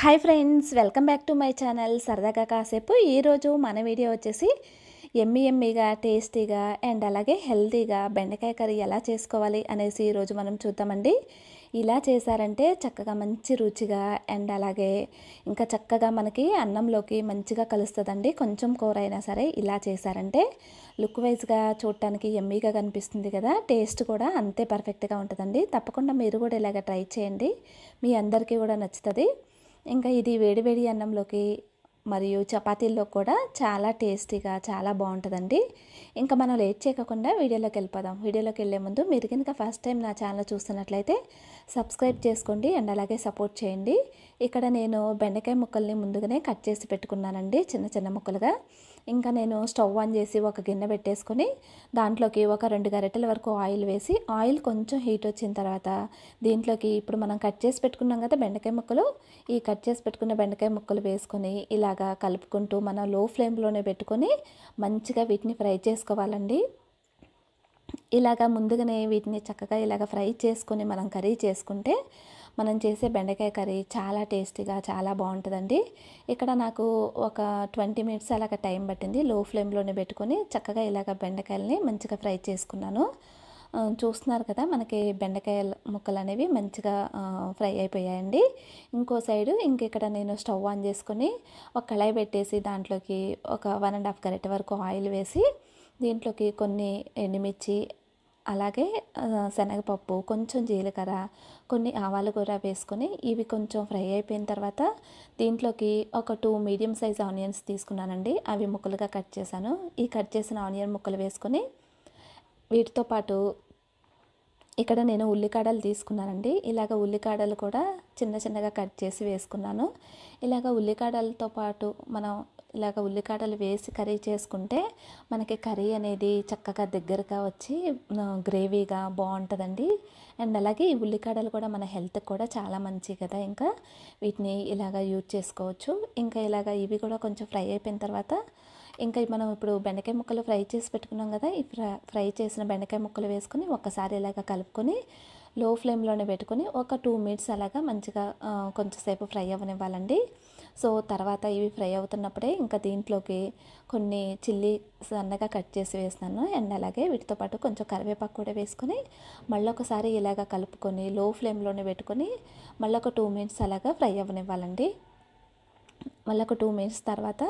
hi friends welcome back to my channel సరదాగా కాసేపు ఈరోజు మన వీడియో వచ్చేసి ఎమ్మి ఎమ్మిగా టేస్టీగా అండ్ అలాగే హెల్తీగా బెండకాయ కర్రీ ఎలా చేసుకోవాలి అనేసి ఈరోజు మనం చూద్దామండి ఇలా చేశారంటే చక్కగా మంచి రుచిగా అండ్ అలాగే ఇంకా చక్కగా మనకి అన్నంలోకి మంచిగా కలుస్తుందండి కొంచెం కూర అయినా సరే ఇలా చేశారంటే లుక్ వైజ్గా చూడటానికి ఎమ్మీగా కనిపిస్తుంది కదా టేస్ట్ కూడా అంతే పర్ఫెక్ట్గా ఉంటుందండి తప్పకుండా మీరు కూడా ఇలాగ ట్రై చేయండి మీ అందరికీ కూడా నచ్చుతుంది ఇంకా ఇది వేడివేడి అన్నంలోకి మరియు చపాతీల్లో కూడా చాలా టేస్టీగా చాలా బాగుంటుందండి ఇంకా మనం లేట్ చేయకుండా వీడియోలోకి వెళ్ళిపోదాం వీడియోలోకి వెళ్ళే ముందు మీరు కనుక ఫస్ట్ టైం నా ఛానల్ చూస్తున్నట్లయితే సబ్స్క్రైబ్ చేసుకోండి అండ్ అలాగే సపోర్ట్ చేయండి ఇక్కడ నేను బెండకాయ ముక్కల్ని ముందుగానే కట్ చేసి పెట్టుకున్నానండి చిన్న చిన్న ముక్కలుగా ఇంకా నేను స్టవ్ ఆన్ చేసి ఒక గిన్నె పెట్టేసుకొని దాంట్లోకి ఒక రెండు గరిటెల వరకు ఆయిల్ వేసి ఆయిల్ కొంచెం హీట్ వచ్చిన తర్వాత దీంట్లోకి ఇప్పుడు మనం కట్ చేసి పెట్టుకున్నాం కదా బెండకాయ ముక్కలు ఈ కట్ చేసి పెట్టుకున్న బెండకాయ ముక్కలు వేసుకొని ఇలా ఇలాగా కలుపుకుంటూ మనం లో ఫ్లేమ్లోనే పెట్టుకొని మంచిగా వీటిని ఫ్రై చేసుకోవాలండి ఇలాగ ముందుగానే వీటిని చక్కగా ఇలాగ ఫ్రై చేసుకొని మనం కర్రీ చేసుకుంటే మనం చేసే బెండకాయ కర్రీ చాలా టేస్టీగా చాలా బాగుంటుందండి ఇక్కడ నాకు ఒక ట్వంటీ మినిట్స్ అలాగ టైం పట్టింది లో ఫ్లేమ్లోనే పెట్టుకొని చక్కగా ఇలాగ బెండకాయలని మంచిగా ఫ్రై చేసుకున్నాను చూస్తున్నారు కదా మనకి బెండకాయ ముక్కలు అనేవి మంచిగా ఫ్రై అయిపోయాయండి ఇంకో సైడు ఇంక ఇక్కడ నేను స్టవ్ ఆన్ చేసుకొని ఒక కళాయి పెట్టేసి దాంట్లోకి ఒక వన్ అండ్ హాఫ్ కరెట్ వరకు ఆయిల్ వేసి దీంట్లోకి కొన్ని ఎండుమిర్చి అలాగే శనగపప్పు కొంచెం జీలకర్ర కొన్ని ఆవాలు కూర వేసుకొని ఇవి కొంచెం ఫ్రై అయిపోయిన తర్వాత దీంట్లోకి ఒక టూ మీడియం సైజ్ ఆనియన్స్ తీసుకున్నానండి అవి ముక్కలుగా కట్ చేశాను ఈ కట్ చేసిన ఆనియన్ ముక్కలు వేసుకొని వీటితో పాటు ఇక్కడ నేను ఉల్లికాడలు తీసుకున్నానండి ఇలాగ ఉల్లికాడలు కూడా చిన్న చిన్నగా కట్ చేసి వేసుకున్నాను ఇలాగ ఉల్లికాడలతో పాటు మనం ఇలాగ ఉల్లికాడలు వేసి కర్రీ చేసుకుంటే మనకి కర్రీ అనేది చక్కగా దగ్గరగా వచ్చి గ్రేవీగా బాగుంటుందండి అండ్ అలాగే ఈ ఉల్లికాడలు కూడా మన హెల్త్కి కూడా చాలా మంచి కదా ఇంకా వీటిని ఇలాగ యూజ్ చేసుకోవచ్చు ఇంకా ఇలాగ ఇవి కూడా కొంచెం ఫ్రై అయిపోయిన తర్వాత ఇంకా మనం ఇప్పుడు బెండకాయ ముక్కలు ఫ్రై చేసి పెట్టుకున్నాం కదా ఈ ఫ్రై చేసిన బెండకాయ ముక్కలు వేసుకొని ఒక్కసారి ఇలాగ కలుపుకొని లో ఫ్లేమ్లోనే పెట్టుకొని ఒక టూ మినిట్స్ అలాగా మంచిగా కొంచెంసేపు ఫ్రై అవ్వనివ్వాలండి సో తర్వాత ఇవి ఫ్రై అవుతున్నప్పుడే ఇంకా దీంట్లోకి కొన్ని చిల్లీ సన్నగా కట్ చేసి వేసినాను అండ్ అలాగే వీటితో పాటు కొంచెం కరివేపాకు కూడా వేసుకొని మళ్ళీ ఒకసారి ఇలాగ కలుపుకొని లో ఫ్లేమ్లోనే పెట్టుకొని మళ్ళీ ఒక టూ మినిట్స్ అలాగా ఫ్రై అవ్వనివ్వాలండి మళ్ళీ ఒక టూ మినిట్స్ తర్వాత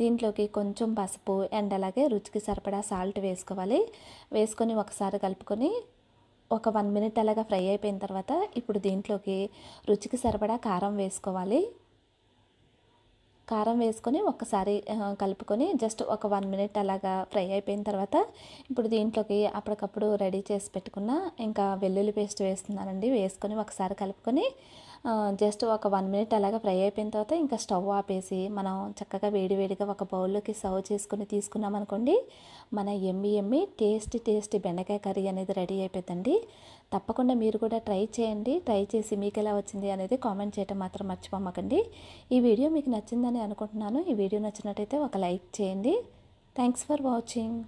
దీంట్లోకి కొంచెం పసుపు అండ్ అలాగే రుచికి సరిపడా సాల్ట్ వేసుకోవాలి వేసుకొని ఒకసారి కలుపుకొని ఒక వన్ మినిట్ అలాగా ఫ్రై అయిపోయిన తర్వాత ఇప్పుడు దీంట్లోకి రుచికి సరిపడా కారం వేసుకోవాలి కారం వేసుకొని ఒక్కసారి కలుపుకొని జస్ట్ ఒక వన్ మినిట్ అలాగా ఫ్రై అయిపోయిన తర్వాత ఇప్పుడు దీంట్లోకి అప్పటికప్పుడు రెడీ చేసి పెట్టుకున్న ఇంకా వెల్లుల్లి పేస్ట్ వేస్తున్నానండి వేసుకొని ఒకసారి కలుపుకొని జస్ట్ ఒక వన్ మినిట్ అలాగ ఫ్రై అయిపోయిన తర్వాత ఇంకా స్టవ్ ఆపేసి మనం చక్కగా వేడివేడిగా ఒక బౌల్లోకి సర్వ్ చేసుకుని తీసుకున్నాం అనుకోండి మన ఎమ్మి ఎమ్మి టేస్ట్ టేస్ట్ బెండకాయ కర్రీ అనేది రెడీ అయిపోతుంది తప్పకుండా మీరు కూడా ట్రై చేయండి ట్రై చేసి మీకు ఎలా వచ్చింది అనేది కామెంట్ చేయటం మాత్రం మర్చిపోమకండి ఈ వీడియో మీకు నచ్చిందని అనుకుంటున్నాను ఈ వీడియో నచ్చినట్టయితే ఒక లైక్ చేయండి థ్యాంక్స్ ఫర్ వాచింగ్